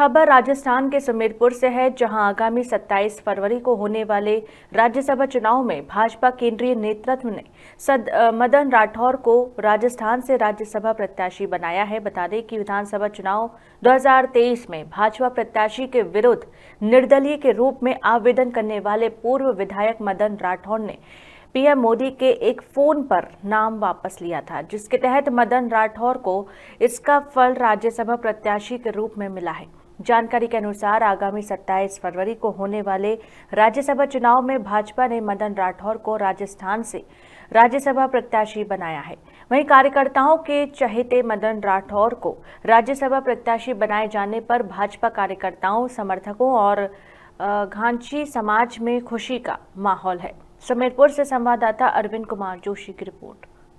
खबर राजस्थान के समीरपुर से है जहां आगामी 27 फरवरी को होने वाले राज्यसभा चुनाव में भाजपा केंद्रीय नेतृत्व ने सद, आ, मदन राठौर को राजस्थान से राज्यसभा प्रत्याशी बनाया है बता दें कि विधानसभा चुनाव 2023 में भाजपा प्रत्याशी के विरुद्ध निर्दलीय के रूप में आवेदन करने वाले पूर्व विधायक मदन राठौर ने पीएम मोदी के एक फोन पर नाम वापस लिया था जिसके तहत मदन राठौर को इसका फल राज्यसभा प्रत्याशी के रूप में मिला है जानकारी के अनुसार आगामी 27 फरवरी को होने वाले राज्यसभा चुनाव में भाजपा ने मदन राठौर को राजस्थान से राज्यसभा प्रत्याशी बनाया है वहीं कार्यकर्ताओं के चहेते मदन राठौर को राज्यसभा प्रत्याशी बनाए जाने पर भाजपा कार्यकर्ताओं समर्थकों और घांची समाज में खुशी का माहौल है समीरपुर से संवाददाता अरविंद कुमार जोशी की रिपोर्ट